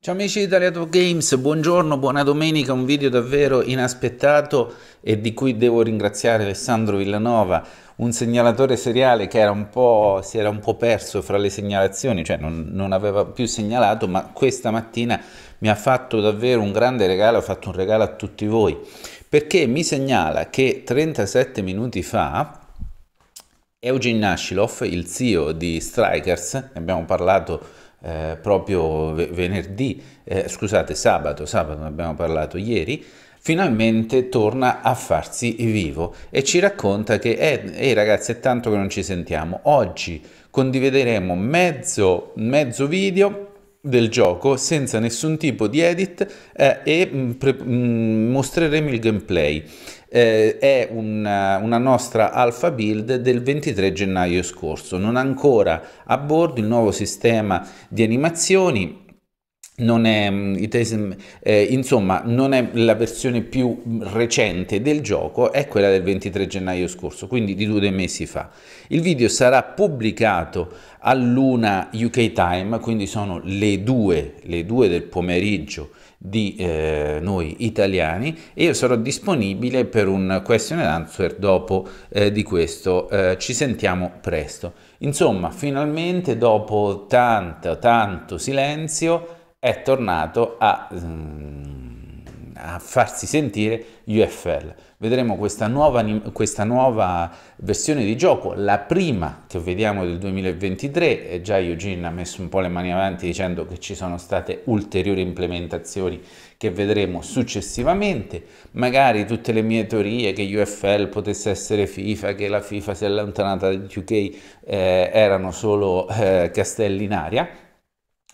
Ciao amici di Italiato Games, buongiorno, buona domenica, un video davvero inaspettato e di cui devo ringraziare Alessandro Villanova, un segnalatore seriale che era un po', si era un po' perso fra le segnalazioni, cioè non, non aveva più segnalato, ma questa mattina mi ha fatto davvero un grande regalo, ha fatto un regalo a tutti voi, perché mi segnala che 37 minuti fa Eugene Nashilov, il zio di Strikers, ne abbiamo parlato eh, proprio venerdì, eh, scusate sabato, sabato ne abbiamo parlato ieri, finalmente torna a farsi vivo e ci racconta che eh, eh, ragazzi è tanto che non ci sentiamo, oggi condivideremo mezzo, mezzo video del gioco senza nessun tipo di edit eh, e mm, mm, mostreremo il gameplay eh, è una, eh, una nostra alfa build del 23 gennaio scorso. Non ancora a bordo il nuovo sistema di animazioni non è, mm, is, mm, eh, insomma, non è la versione più mm, recente del gioco, è quella del 23 gennaio scorso, quindi di due mesi fa. Il video sarà pubblicato a luna UK time, quindi sono le 2, le 2 del pomeriggio di eh, noi italiani e io sarò disponibile per un question and answer dopo eh, di questo. Eh, ci sentiamo presto. Insomma, finalmente dopo tanto, tanto silenzio, è tornato a, mm, a farsi sentire UFL. Vedremo questa nuova, questa nuova, versione di gioco, la prima che vediamo del 2023, e già Eugene ha messo un po' le mani avanti dicendo che ci sono state ulteriori implementazioni che vedremo successivamente, magari tutte le mie teorie che UFL potesse essere FIFA, che la FIFA si è allontanata dal UK, eh, erano solo eh, castelli in aria,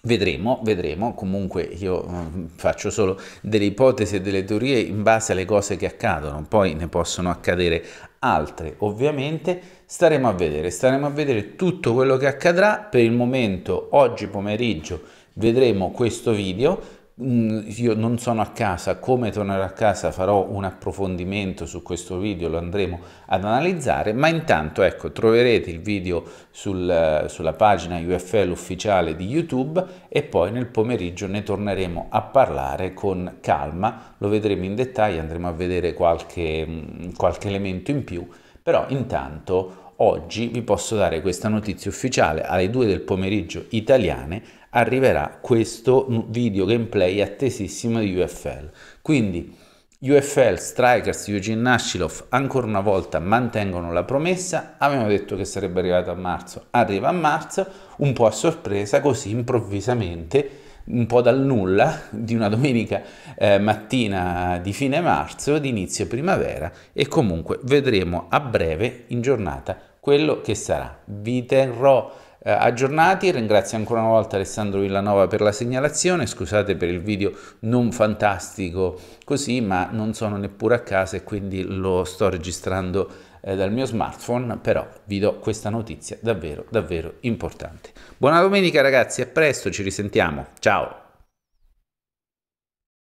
Vedremo, vedremo, comunque io mm, faccio solo delle ipotesi e delle teorie in base alle cose che accadono, poi ne possono accadere altre, ovviamente staremo a vedere, staremo a vedere tutto quello che accadrà, per il momento oggi pomeriggio vedremo questo video, Mm, io non sono a casa, come tornerò a casa farò un approfondimento su questo video, lo andremo ad analizzare, ma intanto ecco, troverete il video sul, sulla pagina UFL ufficiale di YouTube e poi nel pomeriggio ne torneremo a parlare con calma, lo vedremo in dettaglio, andremo a vedere qualche, mm, qualche elemento in più, però intanto Oggi vi posso dare questa notizia ufficiale, alle 2 del pomeriggio italiane arriverà questo video gameplay attesissimo di UFL. Quindi UFL, Strikers, Eugene Nashilov ancora una volta mantengono la promessa, avevano detto che sarebbe arrivato a marzo, arriva a marzo, un po' a sorpresa così improvvisamente un po' dal nulla di una domenica eh, mattina di fine marzo, di inizio primavera e comunque vedremo a breve in giornata quello che sarà. Vi terrò eh, aggiornati, ringrazio ancora una volta Alessandro Villanova per la segnalazione, scusate per il video non fantastico così, ma non sono neppure a casa e quindi lo sto registrando eh, dal mio smartphone, però vi do questa notizia davvero, davvero importante. Buona domenica ragazzi, a presto, ci risentiamo, ciao!